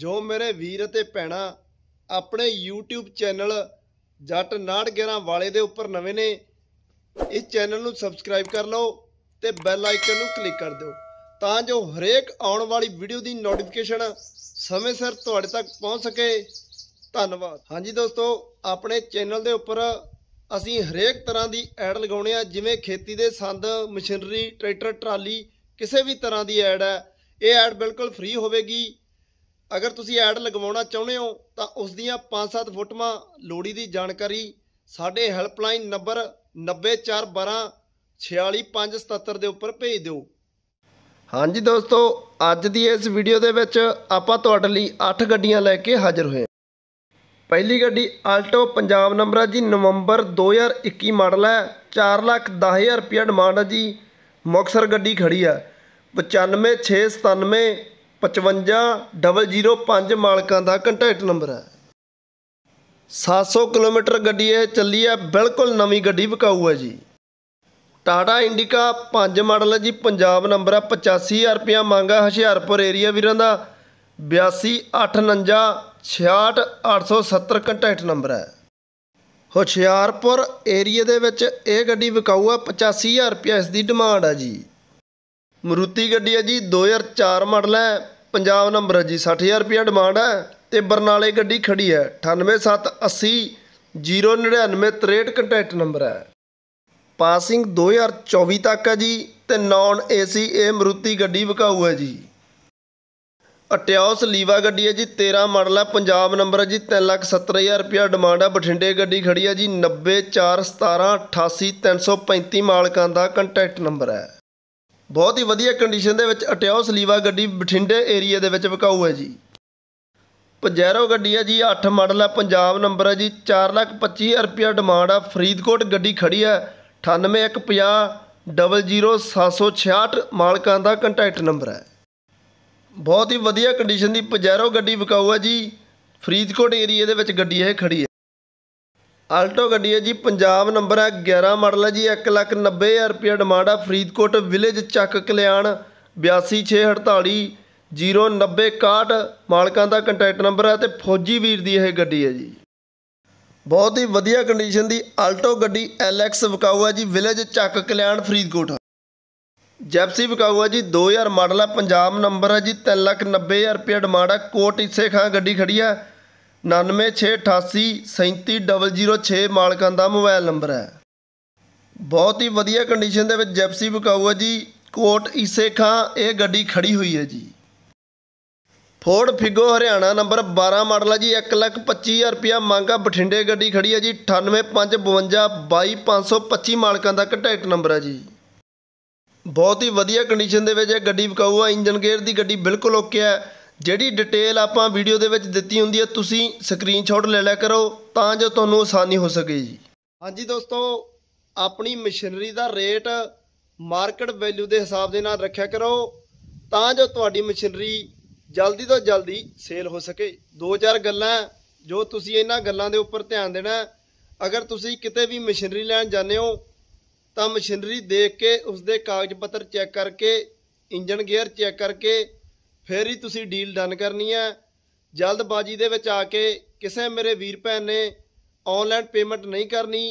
ਜੋ ਮੇਰੇ ਵੀਰ ਅਤੇ ਭੈਣਾ ਆਪਣੇ YouTube ਚੈਨਲ ਜੱਟ ਨਾੜ 11 ਵਾਲੇ ਦੇ ਉੱਪਰ ਨਵੇਂ ਨੇ ਇਸ ਚੈਨਲ ਨੂੰ ਸਬਸਕ੍ਰਾਈਬ ਕਰ ਲਓ ਤੇ ਬੈਲ ਆਈਕਨ ਨੂੰ ਕਲਿੱਕ ਕਰ ਦਿਓ ਤਾਂ ਜੋ ਹਰੇਕ ਆਉਣ ਵਾਲੀ ਵੀਡੀਓ ਦੀ ਨੋਟੀਫਿਕੇਸ਼ਨ ਸਮੇਂ ਸਿਰ ਤੁਹਾਡੇ ਤੱਕ ਪਹੁੰਚ ਸਕੇ ਧੰਨਵਾਦ ਹਾਂਜੀ ਦੋਸਤੋ ਆਪਣੇ ਚੈਨਲ ਦੇ ਉੱਪਰ ਅਸੀਂ ਹਰੇਕ ਤਰ੍ਹਾਂ ਦੀ ਐਡ ਲਗਾਉਣੇ ਆ ਜਿਵੇਂ ਖੇਤੀ ਦੇ ਸੰਦ ਮਸ਼ੀਨਰੀ ਟਰੈਕਟਰ ਟਰਾਲੀ ਕਿਸੇ ਵੀ ਤਰ੍ਹਾਂ ਦੀ ਐਡ ਹੈ ਇਹ ਐਡ ਬਿਲਕੁਲ ਫ੍ਰੀ ਹੋਵੇਗੀ ਅਗਰ ਤੁਸੀਂ ਐਡ ਲਗਵਾਉਣਾ ਚਾਹੁੰਦੇ ਹੋ ਤਾਂ ਉਸ ਦੀਆਂ 5-7 ਫੋਟੋਆਂ ਲੋੜੀ ਦੀ ਜਾਣਕਾਰੀ ਸਾਡੇ ਹੈਲਪਲਾਈਨ ਨੰਬਰ 90412 46577 ਦੇ ਉੱਪਰ ਭੇਜ ਦਿਓ ਹਾਂਜੀ ਦੋਸਤੋ ਅੱਜ ਦੀ ਇਸ ਵੀਡੀਓ ਦੇ ਵਿੱਚ ਆਪਾਂ ਤੁਹਾਡੇ ਲਈ 8 ਗੱਡੀਆਂ ਲੈ ਕੇ ਹਾਜ਼ਰ ਹੋਏ ਪਹਿਲੀ ਗੱਡੀ ਆਲਟੋ ਪੰਜਾਬ ਨੰਬਰ ਹੈ ਜੀ ਨਵੰਬਰ 2021 ਮਾਡਲ ਹੈ 4 ਲੱਖ 10000 ਰੁਪਏ ਡਿਮਾਂਡ ਹੈ ਜੀ ਮੁਕਸਰ ਗੱਡੀ ਖੜੀ ਹੈ 95697 55005 ਮਾਲਕਾਂ ਦਾ ਕੰਟੈਕਟ ਨੰਬਰ ਹੈ 700 ਕਿਲੋਮੀਟਰ ਗੱਡੀ ਇਹ ਚੱਲੀ ਹੈ ਬਿਲਕੁਲ ਨਵੀਂ ਗੱਡੀ ਵਿਕਾਊ ਹੈ ਜੀ ਟਾਟਾ ਇੰਡੀਕਾ 5 ਮਾਡਲ ਹੈ ਜੀ ਪੰਜਾਬ ਨੰਬਰ ਹੈ 85000 ਰੁਪਏ ਮੰਗਾ ਹੁਸ਼ਿਆਰਪੁਰ ਏਰੀਆ ਵੀਰਾਂ ਦਾ 8259 ਕੰਟੈਕਟ ਨੰਬਰ ਹੈ ਹੁਸ਼ਿਆਰਪੁਰ ਏਰੀਆ ਦੇ ਵਿੱਚ ਇਹ ਗੱਡੀ ਵਿਕਾਊ ਹੈ 85000 ਰੁਪਏ ਇਸ ਦੀ ਡਿਮਾਂਡ ਹੈ ਜੀ ਮਰੂਤੀ ਗੱਡੀ ਹੈ ਜੀ 2004 ਮਾਡਲ ਹੈ ਪੰਜਾਬ ਨੰਬਰ ਹੈ ਜੀ 60000 ਰੁਪਿਆ ਡਿਮਾਂਡ ਹੈ ਤੇ ਬਰਨਾਲੇ ਗੱਡੀ ਖੜੀ ਹੈ 98780 099963 ਕੰਟੈਕਟ ਨੰਬਰ ਹੈ ਪਾਸਿੰਗ 2024 ਤੱਕ ਹੈ ਜੀ ਤੇ ਨੌਨ ਏਸੀ ਇਹ ਮਰੂਤੀ ਗੱਡੀ ਵਿਕਾਊ ਹੈ ਜੀ ਅਟਿਆਸ ਲੀਵਾ ਗੱਡੀ ਹੈ ਜੀ 13 ਮਾਡਲ ਹੈ ਪੰਜਾਬ ਨੰਬਰ ਹੈ ਜੀ 370000 ਰੁਪਿਆ ਡਿਮਾਂਡ ਹੈ ਬਠਿੰਡੇ ਗੱਡੀ ਖੜੀ ਹੈ ਜੀ 90417888335 ਮਾਲਕਾਂ ਦਾ ਕੰਟੈਕਟ ਨੰਬਰ ਹੈ ਬਹੁਤ ਹੀ ਵਧੀਆ ਕੰਡੀਸ਼ਨ ਦੇ ਵਿੱਚ ਅਟਿਆਓ ਸਲੀਵਾ ਗੱਡੀ ਬਠਿੰਡੇ ਏਰੀਆ ਦੇ ਵਿੱਚ ਵਿਕਾਊ ਹੈ ਜੀ ਪਜੈਰੋ ਗੱਡੀ ਹੈ ਜੀ 8 ਮਾਡਲ ਹੈ ਪੰਜਾਬ ਨੰਬਰ ਹੈ ਜੀ 425000 ਰੁਪਿਆ ਡਿਮਾਂਡ ਆ ਫਰੀਦਕੋਟ ਗੱਡੀ ਖੜੀ ਹੈ 9815000766 ਮਾਲਕਾਂ ਦਾ ਕੰਟੈਕਟ ਨੰਬਰ ਹੈ ਬਹੁਤ ਹੀ ਵਧੀਆ ਕੰਡੀਸ਼ਨ ਦੀ ਪਜੈਰੋ ਗੱਡੀ ਵਿਕਾਊ ਹੈ ਜੀ ਫਰੀਦਕੋਟ ਏਰੀਆ ਦੇ ਵਿੱਚ ਗੱਡੀ ਇਹ ਖੜੀ ਹੈ ਆਲਟੋ ਗੱਡੀ ਹੈ ਜੀ ਪੰਜਾਬ ਨੰਬਰ ਹੈ 11 ਮਾਡਲ ਹੈ ਜੀ 190000 ਰੁਪਏ ਡਿਮਾਂਡ ਹੈ ਫਰੀਦਕੋਟ ਵਿਲੇਜ ਚੱਕ ਕਲਿਆਣ 82648 09061 ਮਾਲਕਾਂ ਦਾ ਕੰਟੈਕਟ ਨੰਬਰ ਹੈ ਤੇ ਫੌਜੀ ਵੀਰ ਦੀ ਇਹ ਗੱਡੀ ਹੈ ਜੀ ਬਹੁਤ ਹੀ ਵਧੀਆ ਕੰਡੀਸ਼ਨ ਦੀ ਆਲਟੋ ਗੱਡੀ ਐਲਐਕਸ ਵਿਕਾਊ ਹੈ ਜੀ ਵਿਲੇਜ ਚੱਕ ਕਲਿਆਣ ਫਰੀਦਕੋਟ ਜੈਪਸੀ ਵਿਕਾਊ ਹੈ ਜੀ 2000 ਮਾਡਲ ਹੈ ਪੰਜਾਬ ਨੰਬਰ ਹੈ ਜੀ 390000 ਰੁਪਏ ਡਿਮਾਂਡ ਹੈ ਕੋਟ ਇਸੇ ਖਾਂ ਗੱਡੀ ਖੜੀ ਹੈ 9968837006 ਮਾਲਕਾਂ ਦਾ ਮੋਬਾਈਲ ਨੰਬਰ ਹੈ ਬਹੁਤ ਹੀ ਵਧੀਆ ਕੰਡੀਸ਼ਨ ਦੇ ਵਿੱਚ ਜੈਪਸੀ ਬਕਾਊ ਹੈ ਜੀ ਕੋਟ ਇਸੇ ਖਾਂ ਇਹ ਗੱਡੀ ਖੜੀ ਹੋਈ ਹੈ ਜੀ Ford Figo Haryana number 12 model ਹੈ ਜੀ 125000 ਰੁਪਿਆ ਮੰਗਾ ਬਠਿੰਡੇ ਗੱਡੀ ਖੜੀ ਹੈ ਜੀ 9855222525 ਮਾਲਕਾਂ ਦਾ ਕੰਟੈਕਟ ਨੰਬਰ ਹੈ ਜੀ ਬਹੁਤ ਹੀ ਵਧੀਆ ਕੰਡੀਸ਼ਨ ਦੇ ਵਿੱਚ ਇਹ ਗੱਡੀ ਬਕਾਊ ਹੈ ਇੰਜਨ ਗੇਅਰ ਦੀ ਗੱਡੀ ਬਿਲਕੁਲ ਓਕੇ ਹੈ ਜਿਹੜੀ ਡਿਟੇਲ ਆਪਾਂ ਵੀਡੀਓ ਦੇ ਵਿੱਚ ਦਿੱਤੀ ਹੁੰਦੀ ਹੈ ਤੁਸੀਂ ਸਕਰੀਨਸ਼ਾਟ ਲੈ ਲਿਆ ਕਰੋ ਤਾਂ ਜੋ ਤੁਹਾਨੂੰ ਆਸਾਨੀ ਹੋ ਸਕੇ ਜੀ ਹਾਂਜੀ ਦੋਸਤੋ ਆਪਣੀ ਮਸ਼ੀਨਰੀ ਦਾ ਰੇਟ ਮਾਰਕੀਟ ਵੈਲਿਊ ਦੇ ਹਿਸਾਬ ਦੇ ਨਾਲ ਰੱਖਿਆ ਕਰੋ ਤਾਂ ਜੋ ਤੁਹਾਡੀ ਮਸ਼ੀਨਰੀ ਜਲਦੀ ਤੋਂ ਜਲਦੀ ਸੇਲ ਹੋ ਸਕੇ ਦੋ ਚਾਰ ਗੱਲਾਂ ਜੋ ਤੁਸੀਂ ਇਹਨਾਂ ਗੱਲਾਂ ਦੇ ਉੱਪਰ ਧਿਆਨ ਦੇਣਾ ਅਗਰ ਤੁਸੀਂ ਕਿਤੇ ਵੀ ਮਸ਼ੀਨਰੀ ਲੈਣ ਜਾਂਦੇ ਹੋ ਤਾਂ ਮਸ਼ੀਨਰੀ ਦੇਖ ਕੇ ਉਸ ਦੇ ਕਾਗਜ਼ ਪੱਤਰ ਚੈੱਕ ਕਰਕੇ ਇੰਜਨ ਗੇਅਰ ਚੈੱਕ ਕਰਕੇ ਫਿਰ ਹੀ ਤੁਸੀਂ ਡੀਲ ਡਨ ਕਰਨੀ ਹੈ ਜਲਦਬਾਜ਼ੀ ਦੇ ਵਿੱਚ ਆ ਕੇ ਕਿਸੇ ਮੇਰੇ ਵੀਰ ਭੈਣ ਨੇ ਆਨਲਾਈਨ ਪੇਮੈਂਟ ਨਹੀਂ ਕਰਨੀ